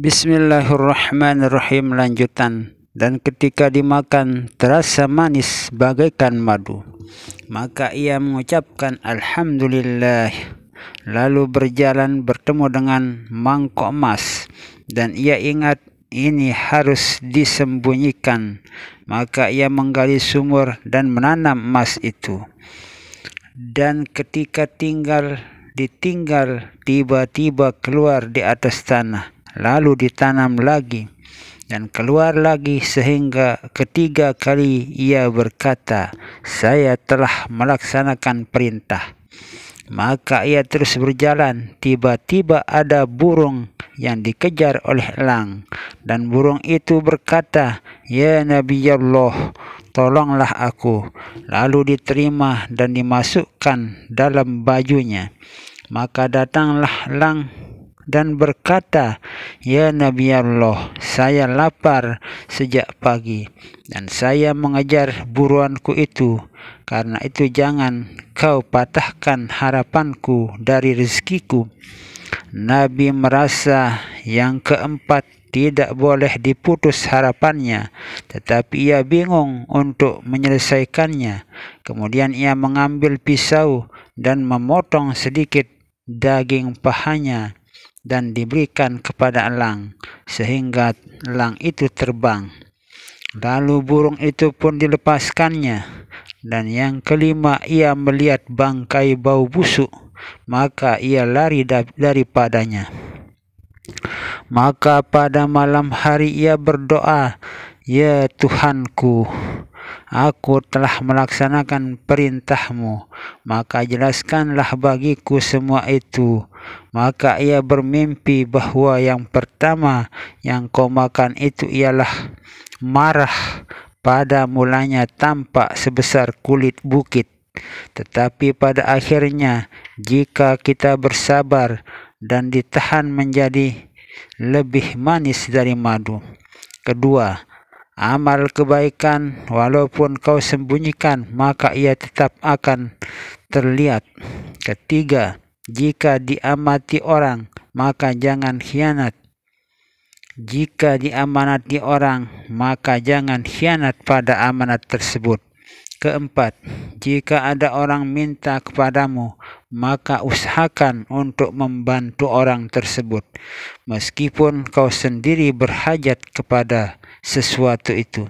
Bismillahirrahmanirrahim lanjutan dan ketika dimakan terasa manis bagaikan madu maka ia mengucapkan alhamdulillah lalu berjalan bertemu dengan mangkok emas dan ia ingat ini harus disembunyikan maka ia menggali sumur dan menanam emas itu dan ketika tinggal ditinggal tiba-tiba keluar di atas tanah lalu ditanam lagi dan keluar lagi sehingga ketiga kali ia berkata, Saya telah melaksanakan perintah. Maka ia terus berjalan, tiba-tiba ada burung yang dikejar oleh elang. Dan burung itu berkata, Ya Nabi Allah, tolonglah aku. Lalu diterima dan dimasukkan dalam bajunya. Maka datanglah elang dan berkata, "Ya Nabi Allah, saya lapar sejak pagi dan saya mengejar buruanku itu. Karena itu jangan kau patahkan harapanku dari rezekiku." Nabi merasa yang keempat tidak boleh diputus harapannya tetapi ia bingung untuk menyelesaikannya kemudian ia mengambil pisau dan memotong sedikit daging pahanya dan diberikan kepada elang sehingga elang itu terbang. Lalu burung itu pun dilepaskannya. Dan yang kelima ia melihat bangkai bau busuk maka ia lari daripadanya. Maka pada malam hari ia berdoa, Ya Tuhanku, aku telah melaksanakan perintahmu, maka jelaskanlah bagiku semua itu maka ia bermimpi bahawa yang pertama yang kau makan itu ialah marah pada mulanya tampak sebesar kulit bukit tetapi pada akhirnya jika kita bersabar dan ditahan menjadi lebih manis dari madu kedua amal kebaikan walaupun kau sembunyikan maka ia tetap akan terlihat ketiga Jika diamati orang, maka jangan hianat. Jika diamanati orang, maka jangan hianat pada amanat tersebut. Keempat, jika ada orang minta kepadamu, maka usahakan untuk membantu orang tersebut, meskipun kau sendiri berhajat kepada sesuatu itu.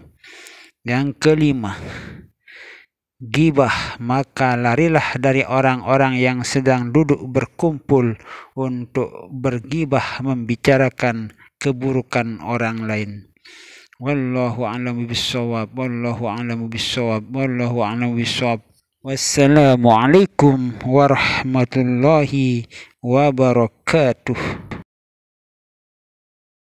Yang kelima, gibah maka larilah dari orang-orang yang sedang duduk berkumpul untuk bergibah membicarakan keburukan orang lain wallahu a'lam bissawab wallahu a'lam bissawab wallahu a'lam bissawab wassalamu alaikum warahmatullahi wabarakatuh